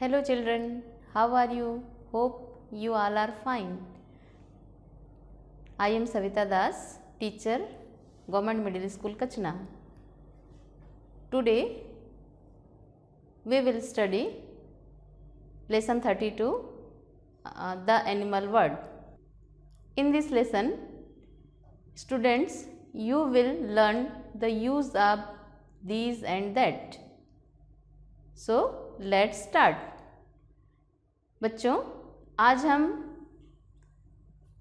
Hello children, how are you? Hope you all are fine. I am Savita Das, teacher, Government Middle School, Kachna. Today, we will study lesson 32, uh, the animal word. In this lesson, students, you will learn the use of these and that. So, let's start. बच्चों आज हम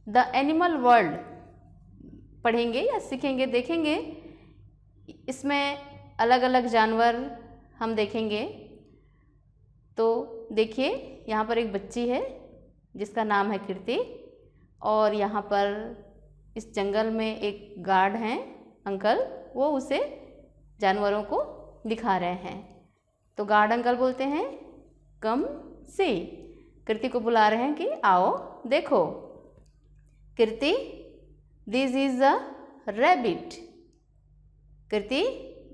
the animal world पढ़ेंगे या सीखेंगे देखेंगे इसमें अलग अलग जानवर हम देखेंगे तो देखिए यहाँ पर एक बच्ची है जिसका नाम है कीर्ति और यहाँ पर इस जंगल में एक गार्ड हैं अंकल वो उसे जानवरों को दिखा रहे हैं तो गार्ड अंकल बोलते हैं कम सी कृति को बुला रहे हैं कि आओ देखो Kriti this is a rabbit Kriti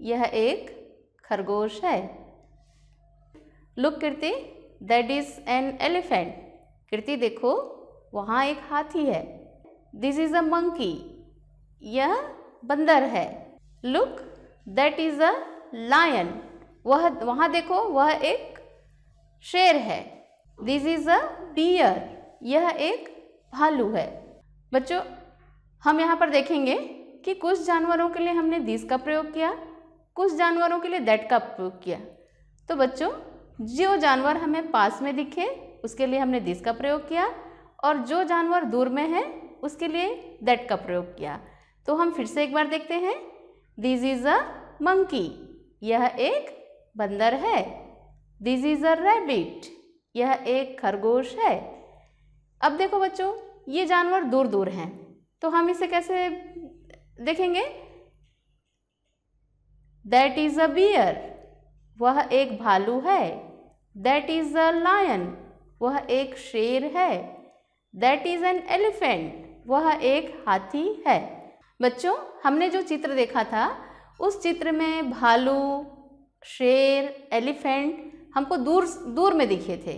यह एक खरगोश है look Kriti that is an elephant Kriti देखो वहाँ एक हाथी है दिस इज अ मंकी यह बंदर है look that is a lion वह वहाँ देखो वह एक शेर है दिस इज अ डियर यह एक भालू है बच्चों हम यहाँ पर देखेंगे कि कुछ जानवरों के लिए हमने दिस का प्रयोग किया कुछ जानवरों के लिए दैट का प्रयोग किया तो बच्चों जो जानवर हमें पास में दिखे उसके लिए हमने दिस का प्रयोग किया और जो जानवर दूर में है उसके लिए दैट का प्रयोग किया तो हम फिर से एक बार देखते हैं दिस इज़ अ मंकी यह एक बंदर है दिस इज़ अ रैबिट यह एक खरगोश है अब देखो बच्चों ये जानवर दूर दूर हैं तो हम इसे कैसे देखेंगे दैट इज़ अ बियर वह एक भालू है दैट इज़ अ लायन वह एक शेर है दैट इज़ एन एलिफेंट वह एक हाथी है बच्चों हमने जो चित्र देखा था उस चित्र में भालू शेर एलिफेंट हमको दूर दूर में दिखे थे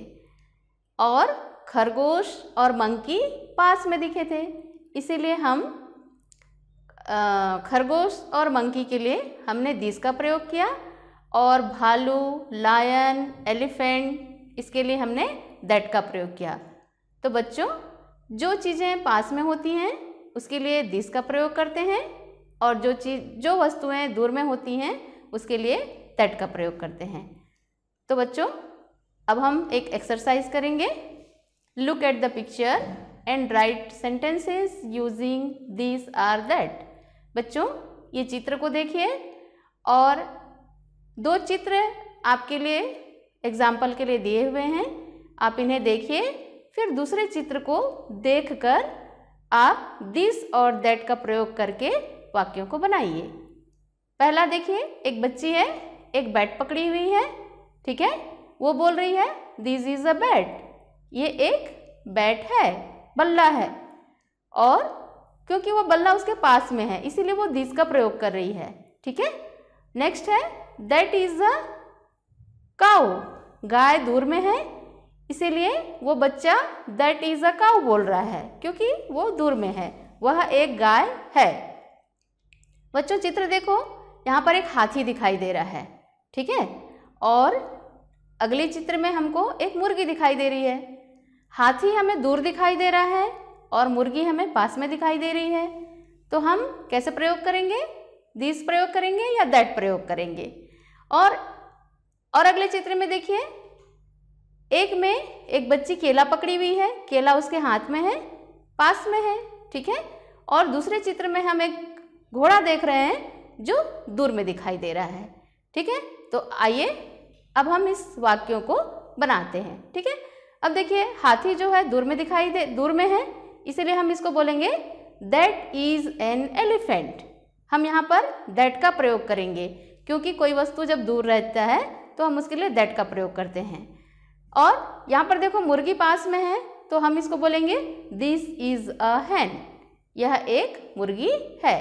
और खरगोश और मंकी पास में दिखे थे इसीलिए हम खरगोश और मंकी के लिए हमने दिस का प्रयोग किया और भालू लायन एलिफेंट इसके लिए हमने दैट का प्रयोग किया तो बच्चों जो चीज़ें पास में होती हैं उसके लिए दिस का प्रयोग करते हैं और जो चीज़ जो वस्तुएं दूर में होती हैं उसके लिए दैट का प्रयोग करते हैं तो बच्चों अब हम एक एक्सरसाइज करेंगे look at the picture and write sentences using this or that बच्चों ये चित्र को देखिए और दो चित्र आपके लिए एग्जाम्पल के लिए दिए हुए हैं आप इन्हें देखिए फिर दूसरे चित्र को देखकर आप दिस और दैट का प्रयोग करके वाक्यों को बनाइए पहला देखिए एक बच्ची है एक बैट पकड़ी हुई है ठीक है वो बोल रही है दिस इज अ बैट ये एक बैट है बल्ला है और क्योंकि वो बल्ला उसके पास में है इसीलिए वो दिस का प्रयोग कर रही है ठीक है नेक्स्ट है दैट इज अ काउ गाय दूर में है इसीलिए वो बच्चा दैट इज अ काउ बोल रहा है क्योंकि वो दूर में है वह एक गाय है बच्चों चित्र देखो यहाँ पर एक हाथी दिखाई दे रहा है ठीक है और अगले चित्र में हमको एक मुर्गी दिखाई दे रही है हाथी हमें दूर दिखाई दे रहा है और मुर्गी हमें पास में दिखाई दे रही है तो हम कैसे प्रयोग करेंगे दिस प्रयोग करेंगे या दैट प्रयोग करेंगे और और अगले चित्र में देखिए एक में एक बच्ची केला पकड़ी हुई है केला उसके हाथ में है पास में है ठीक है और दूसरे चित्र में हम एक घोड़ा देख रहे हैं जो दूर में दिखाई दे रहा है ठीक है तो आइए अब हम इस वाक्यों को बनाते हैं ठीक है अब देखिए हाथी जो है दूर में दिखाई दे दूर में है इसीलिए हम इसको बोलेंगे दैट इज़ एन एलिफेंट हम यहाँ पर दैट का प्रयोग करेंगे क्योंकि कोई वस्तु जब दूर रहता है तो हम उसके लिए दैट का प्रयोग करते हैं और यहाँ पर देखो मुर्गी पास में है तो हम इसको बोलेंगे दिस इज़ अ हैन यह एक मुर्गी है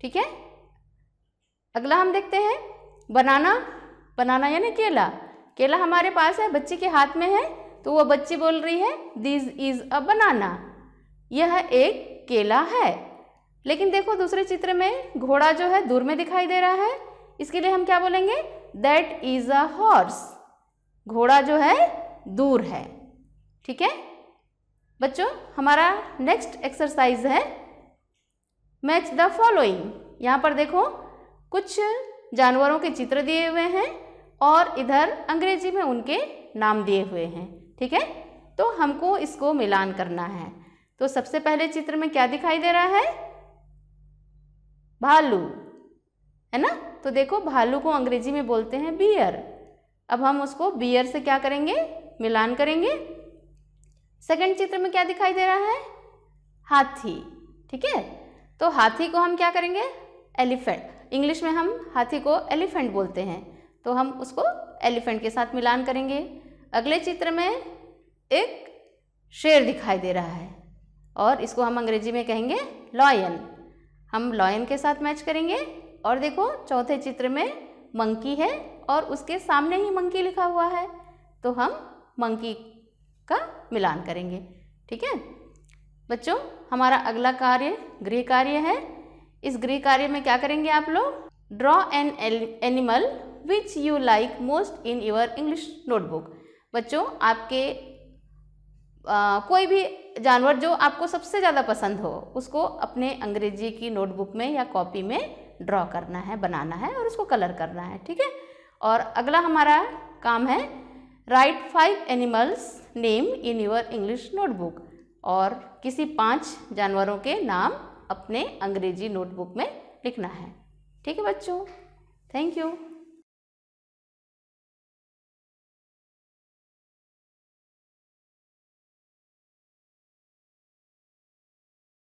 ठीक है अगला हम देखते हैं बनाना बनाना यानी केला केला हमारे पास है बच्चे के हाथ में है तो वो बच्ची बोल रही है दिस इज अ बनाना यह एक केला है लेकिन देखो दूसरे चित्र में घोड़ा जो है दूर में दिखाई दे रहा है इसके लिए हम क्या बोलेंगे दैट इज अ हॉर्स घोड़ा जो है दूर है ठीक है बच्चों हमारा नेक्स्ट एक्सरसाइज है मैच द फॉलोइंग यहाँ पर देखो कुछ जानवरों के चित्र दिए हुए हैं और इधर अंग्रेजी में उनके नाम दिए हुए हैं ठीक है तो हमको इसको मिलान करना है तो सबसे पहले चित्र में क्या दिखाई दे रहा है भालू है ना तो देखो भालू को अंग्रेजी में बोलते हैं बियर अब हम उसको बियर से क्या करेंगे मिलान करेंगे सेकंड चित्र में क्या दिखाई दे रहा है हाथी ठीक है तो हाथी को हम क्या करेंगे एलिफेंट इंग्लिश में हम हाथी को एलिफेंट बोलते हैं तो हम उसको एलिफेंट के साथ मिलान करेंगे अगले चित्र में एक शेर दिखाई दे रहा है और इसको हम अंग्रेजी में कहेंगे लॉयन हम लॉयन के साथ मैच करेंगे और देखो चौथे चित्र में मंकी है और उसके सामने ही मंकी लिखा हुआ है तो हम मंकी का मिलान करेंगे ठीक है बच्चों हमारा अगला कार्य गृह कार्य है इस गृह कार्य में क्या करेंगे आप लोग draw an animal which you like most in your English notebook बच्चों आपके आ, कोई भी जानवर जो आपको सबसे ज़्यादा पसंद हो उसको अपने अंग्रेजी की नोटबुक में या कॉपी में ड्रॉ करना है बनाना है और उसको कलर करना है ठीक है और अगला हमारा काम है write five animals name in your English notebook और किसी पांच जानवरों के नाम अपने अंग्रेजी नोटबुक में लिखना है ठीक है बच्चों थैंक यू